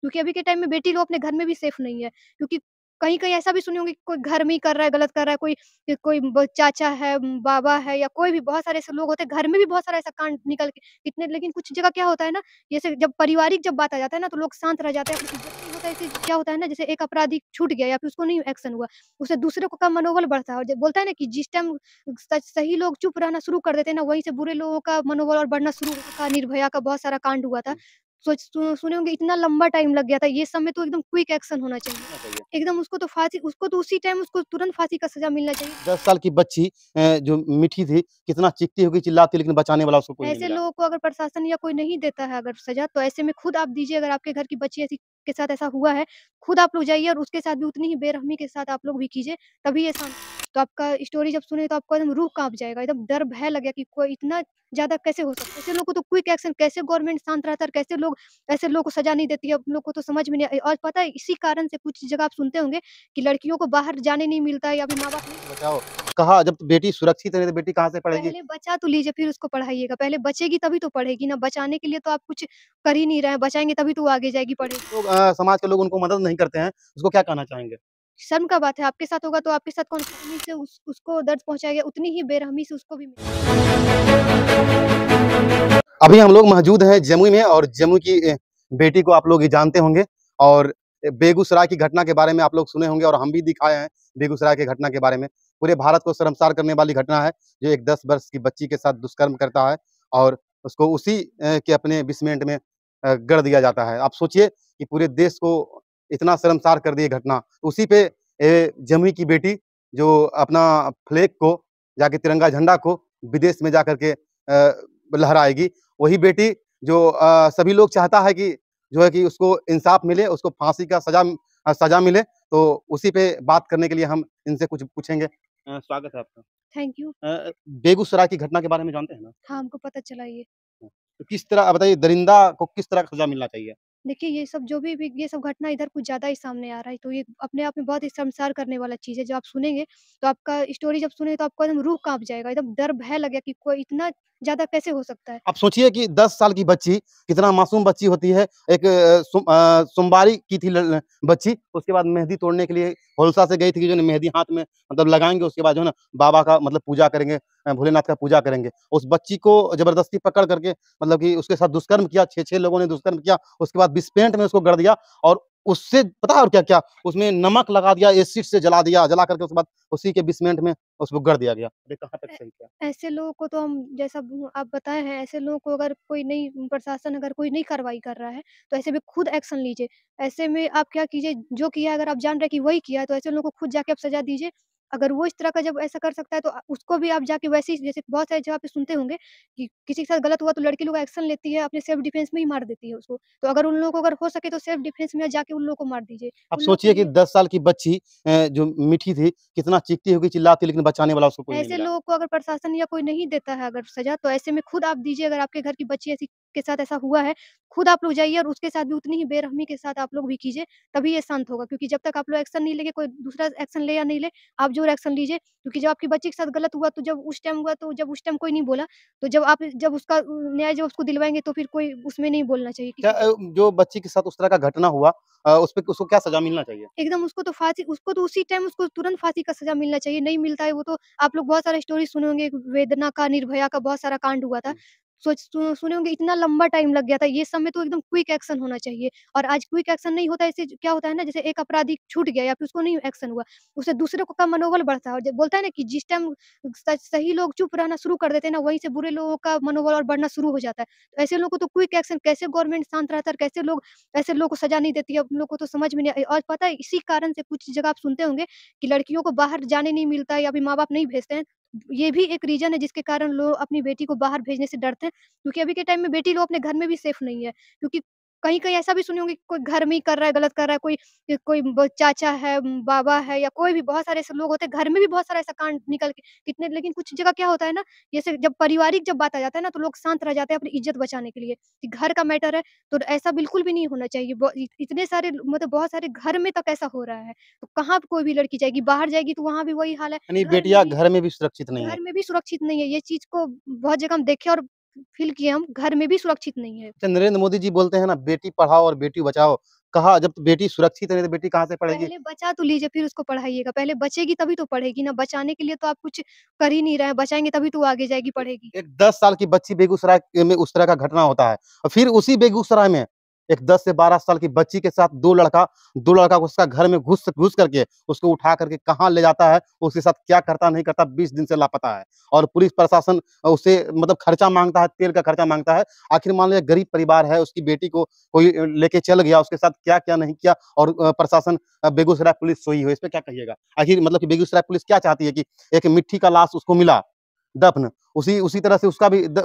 क्योंकि अभी के टाइम में बेटी लोग अपने घर में भी सेफ नहीं है क्योंकि कहीं कहीं ऐसा भी सुनी होंगे कोई घर में ही कर रहा है गलत कर रहा है कोई कोई चाचा है बाबा है या कोई भी बहुत सारे ऐसे लोग होते हैं घर में भी बहुत सारा ऐसा कांड निकल के कितने लेकिन कुछ जगह क्या होता है ना जैसे जब पारिवारिक जब बात आ जाता है ना तो लोग शांत रह जाते हैं होता है क्या होता है ना जैसे एक अपराधी छूट गया या फिर उसको नहीं एक्शन हुआ उससे दूसरे को का मनोबल बढ़ता है और बोलता है ना कि जिस टाइम सही लोग चुप रहना शुरू कर देते हैं ना वहीं से बुरे लोगों का मनोबल और बढ़ना शुरू का निर्भया का बहुत सारा कांड हुआ था सोच सुने होंगे इतना लंबा टाइम लग गया था ये समय तो एकदम क्विक एक्शन होना चाहिए एकदम उसको तो फांसी उसको तो उसी टाइम उसको तुरंत फांसी का सजा मिलना चाहिए दस साल की बच्ची जो मीठी थी कितना चिकती होगी चिल्लाती लेकिन बचाने वाला उसको ऐसे लोगों को अगर प्रशासन या कोई नहीं देता है अगर सजा तो ऐसे में खुद आप दीजिए अगर आपके घर की बच्ची ऐसी आपके साथ ऐसा हुआ है खुद आप लोग जाइए और उसके साथ भी उतनी ही बेरहमी के साथ आप लोग भी कीजिए तभी ये तो आपका स्टोरी जब सुने तो आपको एकदम रूह कांप जाएगा एकदम डर भय लगेगा कि कोई इतना ज्यादा कैसे हो सकता है ऐसे लोग को तो क्विक एक्शन कैसे गवर्नमेंट शांत रहता है कैसे लोग ऐसे लोग को सजा नहीं देती है लोग को तो समझ में नहीं और पता है इसी कारण से कुछ जगह आप सुनते होंगे कि लड़कियों को बाहर जाने नहीं मिलता है या फिर माँ बाप नहीं कहा जब तो बेटी सुरक्षित नहीं तो बेटी कहाँ से पढ़ेगी पहले बचा तो लीजिए फिर उसको पढ़ाइएगा पहले बचेगी तभी तो पढ़ेगी ना बचाने के लिए तो आप कुछ कर ही नहीं रहे हैं बचाएंगे तभी तो आगे जाएगी पढ़ेगी तो, समाज के लोग उनको मदद नहीं करते हैं उसको क्या कहना चाहेंगे शर्म का बात है आपके साथ होगा तो आपके साथ कौन से उस, उसको दर्द पहुंचाएगा उतनी ही बेरहमी से उसको भी अभी हम लोग मौजूद हैं जमुई में और जमुई की बेटी को आप लोग जानते होंगे और बेगूसराय की घटना के बारे में आप लोग सुने होंगे और हम भी दिखाए हैं बेगूसराय की घटना के बारे में पूरे भारत को शर्मसार करने वाली घटना है जो एक दस वर्ष की बच्ची के साथ दुष्कर्म करता है और उसको उसी के अपने बीस में गढ़ दिया जाता है आप सोचिए कि पूरे देश को इतना शर्मसार कर दिए घटना उसी पे जमी की बेटी जो अपना फ्लैग को जाके तिरंगा झंडा को विदेश में जा करके लहराएगी वही बेटी जो सभी लोग चाहता है कि जो है कि उसको इंसाफ मिले उसको फांसी का सजा सजा मिले तो उसी पे बात करने के लिए हम इनसे कुछ पूछेंगे स्वागत है आपका थैंक यू बेगूसराय की घटना के बारे में जानते हैं ना हाँ हमको पता चला ये हाँ, तो किस तरह बताइए दरिंदा को किस तरह का सजा मिलना चाहिए देखिए ये सब जो भी ये सब घटना इधर कुछ ज़्यादा ही सामने आ रहा है, तो ये अपने आप में बहुत ही शर्मसार करने वाला चीज़ है। जो आप सुनेंगे तो आपका स्टोरी जब सुनेंगे तो आपको एकदम रूह कांप जाएगा, एकदम डर भय लगेगा कि कोई इतना ज़्यादा कैसे हो सकता है? आप सोचिए कि 10 साल की बच्ची, कितना मासूम बच्ची होती है, एक सोमवार सोमवारी की थी बच्ची, उसके बाद मेहंदी तोड़ने के लिए होलसा से गई थी जो मेहंदी हाथ में मतलब लगाएंगे उसके बाद जो है ना बाबा का मतलब पूजा करेंगे। भोलेनाथ का पूजा करेंगे उस बच्ची को जबरदस्ती पकड़ करके मतलब कि उसके साथ दुष्कर्म किया छः छः लोगों ने दुष्कर्म किया उसके बाद बिस्पेंट में उसको गढ़ दिया और उससे पता और क्या क्या उसमें नमक लगा दिया एसिड से जला दिया जला करके उसके बाद उसी के बिस्मेंट में उसको गढ़ दिया गया कहाँ तक सही किया ऐसे लोगों को तो हम जैसा आप बताए हैं ऐसे लोगों को अगर कोई नहीं प्रशासन अगर कोई नहीं कार्रवाई कर रहा है तो ऐसे में खुद एक्शन लीजिए ऐसे में आप क्या कीजिए जो किया अगर आप जान रहे कि वही किया तो ऐसे लोगों को खुद जाके आप सजा दीजिए अगर वो इस तरह का जब ऐसा कर सकता है तो उसको भी आप जाके वैसे ही जैसे बहुत सारे जगह पे सुनते होंगे कि किसी के साथ गलत हुआ तो लड़की लोग एक्शन लेती है अपने सेल्फ डिफेंस में ही मार देती है उसको तो अगर उन लोगों को अगर हो सके तो सेल्फ डिफेंस में जाके उन लोगों को मार दीजिए आप सोचिए कि दस साल की बच्ची जो मीठी थी कितना चीखती होगी चिल्लाती लेकिन बचाने वाला उसको ऐसे लोगों को अगर प्रशासन या कोई नहीं देता है अगर सजा तो ऐसे में खुद आप दीजिए अगर आपके घर की बच्ची ऐसी आपके साथ ऐसा हुआ है खुद आप लोग जाइए और उसके साथ भी उतनी ही बेरहमी के साथ आप लोग भी कीजिए तभी ये शांत होगा क्योंकि जब तक आप लोग एक्शन नहीं लेंगे कोई दूसरा एक्शन ले या नहीं ले आप जो एक्शन लीजिए क्योंकि जब आपकी बच्चे के साथ गलत हुआ तो जब उस टाइम हुआ तो जब उस टाइम कोई नहीं बोला तो जब आप जब उसका न्याय जब उसको दिलवाएंगे तो फिर कोई उसमें नहीं बोलना चाहिए जो बच्ची के साथ उस तरह का घटना हुआ उस पर उसको क्या सजा मिलना चाहिए एकदम उसको तो फांसी उसको तो उसी टाइम उसको तुरंत फांसी का सजा मिलना चाहिए नहीं मिलता है वो तो आप लोग बहुत सारा स्टोरी सुने होंगे वेदना का निर्भया का बहुत सारा कांड हुआ था सोच सुने होंगे इतना लंबा टाइम लग गया था ये समय तो एकदम क्विक एक्शन होना चाहिए और आज क्विक एक्शन नहीं होता ऐसे क्या होता है ना जैसे एक अपराधी छूट गया या फिर उसको नहीं एक्शन हुआ उससे दूसरे को का मनोबल बढ़ता है और बोलता है ना कि जिस टाइम सही लोग चुप रहना शुरू कर देते हैं ना वहीं से बुरे लोगों का मनोबल और बढ़ना शुरू हो जाता है तो ऐसे लोगों को तो क्विक एक्शन कैसे गवर्नमेंट शांत रहता है कैसे लोग ऐसे लोग को सजा नहीं देती है उन लोग को तो समझ में नहीं और पता है इसी कारण से कुछ जगह आप सुनते होंगे कि लड़कियों को बाहर जाने नहीं मिलता है या फिर माँ बाप नहीं भेजते हैं ये भी एक रीजन है जिसके कारण लोग अपनी बेटी को बाहर भेजने से डरते हैं क्योंकि अभी के टाइम में बेटी लोग अपने घर में भी सेफ नहीं है क्योंकि कहीं कहीं ऐसा भी सुनी होंगी कोई घर में ही कर रहा है गलत कर रहा है कोई कोई चाचा है बाबा है या कोई भी बहुत सारे ऐसे लोग होते हैं घर में भी बहुत सारा ऐसा कांड निकल के कितने लेकिन कुछ जगह क्या होता है ना जैसे जब पारिवारिक जब बात आ जाता है ना तो लोग शांत रह जाते हैं अपनी इज्जत बचाने के लिए कि घर का मैटर है तो ऐसा बिल्कुल भी नहीं होना चाहिए इतने सारे मतलब बहुत सारे घर में तक ऐसा हो रहा है तो कहाँ कोई भी लड़की जाएगी बाहर जाएगी तो वहाँ भी वही हाल है बेटिया घर में भी सुरक्षित नहीं घर में भी सुरक्षित नहीं है ये चीज को बहुत जगह हम देखे और फील किए हम घर में भी सुरक्षित नहीं है अच्छा, नरेंद्र मोदी जी बोलते हैं ना बेटी पढ़ाओ और बेटी बचाओ कहा जब तो बेटी सुरक्षित नहीं तो बेटी कहाँ से पढ़ेगी पहले बचा तो लीजिए फिर उसको पढ़ाइएगा पहले बचेगी तभी तो पढ़ेगी ना बचाने के लिए तो आप कुछ कर ही नहीं रहे बचाएंगे तभी तो आगे जाएगी पढ़ेगी एक दस साल की बच्ची बेगूसराय में उस तरह का घटना होता है और फिर उसी बेगूसराय में एक 10 से 12 साल की बच्ची के साथ दो लड़का दो लड़का उसका घर में घुस घुस करके उसको उठा करके कहाँ ले जाता है उसके साथ क्या करता नहीं करता 20 दिन से लापता है और पुलिस प्रशासन उसे मतलब खर्चा मांगता है तेल का खर्चा मांगता है आखिर मान लिया गरीब परिवार है उसकी बेटी को कोई लेके चल गया उसके साथ क्या क्या नहीं किया और प्रशासन बेगूसराय पुलिस सोई हुई इस पर क्या कहिएगा आखिर मतलब की बेगूसराय पुलिस क्या चाहती है कि एक मिट्टी का लाश उसको मिला दफन उसी उसी तरह से उसका भी द,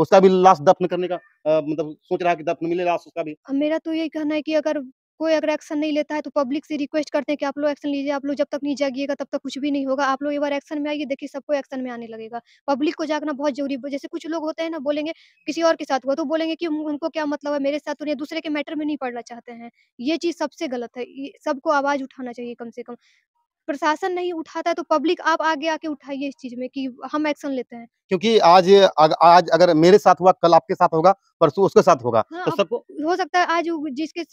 उसका भी लाश दफ्न करने का आ, मतलब सोच रहा है कि दफ्न मिले लाश उसका भी मेरा तो यही कहना है कि अगर कोई अगर एक्शन नहीं लेता है तो पब्लिक से रिक्वेस्ट करते हैं कि आप लोग एक्शन लीजिए आप लोग जब तक नहीं जागिएगा तब तक कुछ भी नहीं होगा आप लोग एक बार एक्शन में आइए देखिए सबको एक्शन में आने लगेगा पब्लिक को जागना बहुत जरूरी है जैसे कुछ लोग होते हैं ना बोलेंगे किसी और के साथ हुआ तो बोलेंगे कि उनको क्या मतलब है मेरे साथ तो नहीं दूसरे के मैटर में नहीं पड़ना चाहते हैं ये चीज़ सबसे गलत है सबको आवाज़ उठाना चाहिए कम से कम प्रशासन नहीं उठाता तो पब्लिक आप आगे आके उठाइए इस चीज में कि हम एक्शन लेते हैं क्योंकि आज आग, आज अगर मेरे साथ हुआ कल आपके साथ होगा परसों उसके साथ होगा हाँ, तो सबको हो सकता है आज जिसके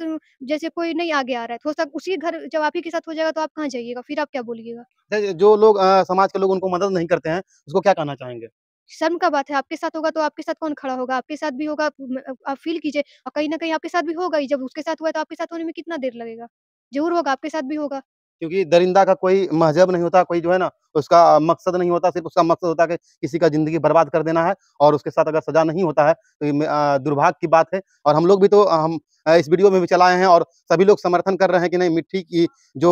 जैसे कोई नहीं आगे आ रहा है तो सकता उसी घर जब आप ही के साथ हो जाएगा तो आप कहाँ जाइएगा फिर आप क्या बोलिएगा जो लोग समाज के लोग उनको मदद नहीं करते हैं उसको क्या कहना चाहेंगे शर्म का बात है आपके साथ होगा तो आपके साथ कौन खड़ा होगा आपके साथ भी होगा आप फील कीजिए और कहीं ना कहीं आपके साथ भी होगा ही जब उसके साथ हुआ तो आपके साथ होने में कितना देर लगेगा जरूर होगा आपके साथ भी होगा क्योंकि दरिंदा का कोई महजब नहीं होता कोई जो है ना उसका मकसद नहीं होता सिर्फ उसका मकसद होता है कि किसी का ज़िंदगी बर्बाद कर देना है और उसके साथ अगर सजा नहीं होता है तो दुर्भाग्य की बात है और हम लोग भी तो हम इस वीडियो में भी चलाए हैं और सभी लोग समर्थन कर रहे हैं कि नहीं मिट्टी की जो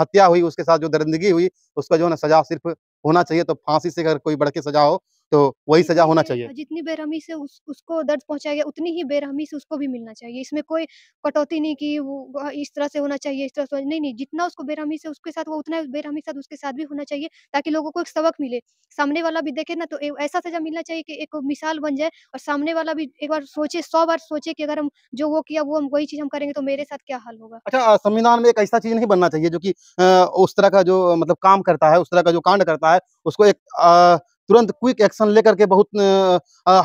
हत्या हुई उसके साथ जो दरिंदगी हुई उसका जो है ना सजा सिर्फ होना चाहिए तो फांसी से अगर कोई बढ़ के सजा हो तो वही सजा होना चाहिए जितनी बेरहमी से उस, उसको दर्द पहुंचाया गया उतनी ही बेरहमी से उसको भी मिलना चाहिए इसमें कोई कटौती नहीं की वो हाँ, इस तरह से होना चाहिए इस तरह से नहीं नहीं जितना उसको बेरहमी से उसके साथ वो उतना बेरहमी साथ उसके साथ भी होना चाहिए ताकि लोगों को एक सबक मिले सामने वाला भी देखे ना तो ऐसा सजा मिलना चाहिए की एक मिसाल बन जाए और सामने वाला भी एक बार सोचे सौ बार सोचे की अगर हम जो वो किया वो हम वही चीज हम करेंगे तो मेरे साथ क्या हाल होगा अच्छा संविधान में एक ऐसा चीज नहीं बनना चाहिए जो की उस तरह का जो मतलब काम करता है उस तरह का जो कांड करता है उसको एक तुरंत क्विक एक्शन लेकर के बहुत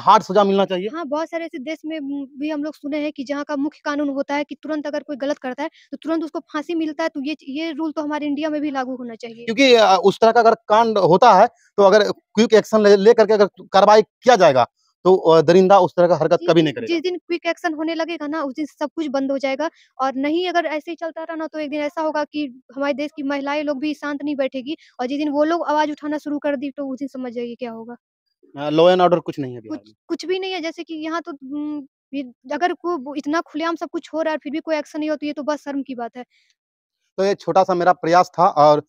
हार्ड सजा मिलना चाहिए हाँ बहुत सारे ऐसे देश में भी हम लोग सुने हैं कि जहाँ का मुख्य कानून होता है कि तुरंत अगर कोई गलत करता है तो तुरंत उसको फांसी मिलता है तो ये ये रूल तो हमारे इंडिया में भी लागू होना चाहिए क्योंकि उस तरह का अगर कांड होता है तो अगर क्विक एक्शन लेकर ले करके अगर कार्रवाई किया जाएगा तो दरिंदा उस तरह का हरकत कभी नहीं करेगा जिस दिन क्विक एक्शन होने लगेगा ना उस दिन सब कुछ बंद हो जाएगा और नहीं अगर ऐसे ही चलता रहा ना तो एक दिन ऐसा होगा कि हमारे देश की महिलाएं लोग भी शांत नहीं बैठेगी और जिस दिन वो लोग आवाज उठाना शुरू कर दी तो उस दिन समझ जाएगी क्या होगा लॉ एंड ऑर्डर कुछ नहीं है कुछ कुछ भी नहीं है जैसे कि यहाँ तो अगर को इतना खुलेआम सब कुछ हो रहा है फिर भी कोई एक्शन नहीं हो तो ये तो बस शर्म की बात है तो ये छोटा सा मेरा प्रयास था और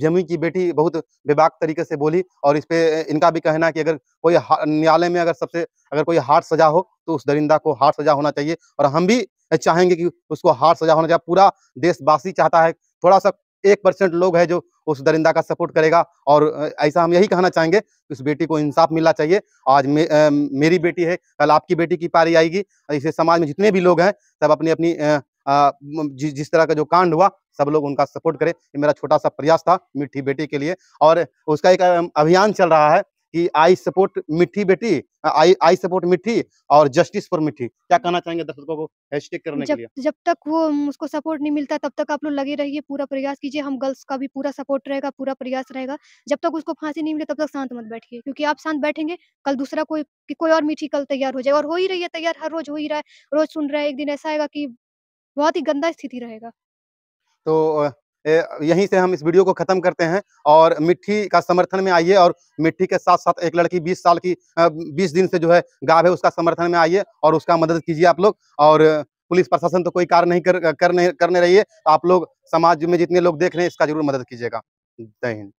जमी की बेटी बहुत बेबाक तरीके से बोली और इस पर इनका भी कहना कि अगर कोई न्यायालय में अगर सबसे अगर कोई हार्ड सजा हो तो उस दरिंदा को हार्ड सजा होना चाहिए और हम भी चाहेंगे कि उसको हार्ड सजा होना चाहिए पूरा देशवासी चाहता है थोड़ा सा एक परसेंट लोग है जो उस दरिंदा का सपोर्ट करेगा और ऐसा हम यही कहना चाहेंगे कि उस बेटी को इंसाफ मिलना चाहिए आज मे, आ, मेरी बेटी है कल आपकी बेटी की पारी आएगी इसे समाज में जितने भी लोग हैं सब अपनी अपनी जिस तरह का जो कांड हुआ सब लोग उनका सपोर्ट करें ये मेरा छोटा सा प्रयास था मिठी बेटी के लिए और उसका एक अभियान चल रहा है कि आई सपोर्ट मिठी बेटी आई आई सपोर्ट मिठी और जस्टिस फॉर मिठी क्या कहना चाहेंगे दर्शकों को हैशटैग करने जब, के लिए जब तक वो उसको सपोर्ट नहीं मिलता तब तक आप लोग लगे रहिए पूरा प्रयास कीजिए हम गर्ल्स का भी पूरा सपोर्ट रहेगा पूरा प्रयास रहेगा जब तक उसको फांसी नहीं मिले तब तक शांत मत बैठिए क्योंकि आप शांत बैठेंगे कल दूसरा कोई कोई और मिठी कल तैयार हो जाएगा और हो ही रही है तैयार हर रोज हो ही रहा है रोज सुन रहा है एक दिन ऐसा आएगा की बहुत ही गंदा स्थिति रहेगा तो यहीं से हम इस वीडियो को खत्म करते हैं और मिट्टी का समर्थन में आइए और मिट्टी के साथ साथ एक लड़की 20 साल की 20 दिन से जो है गाँव है उसका समर्थन में आइए और उसका मदद कीजिए आप लोग और पुलिस प्रशासन तो कोई कार्य नहीं कर, कर नहीं करने रही है आप लोग समाज में जितने लोग देख रहे हैं इसका जरूर मदद कीजिएगा जय हिंद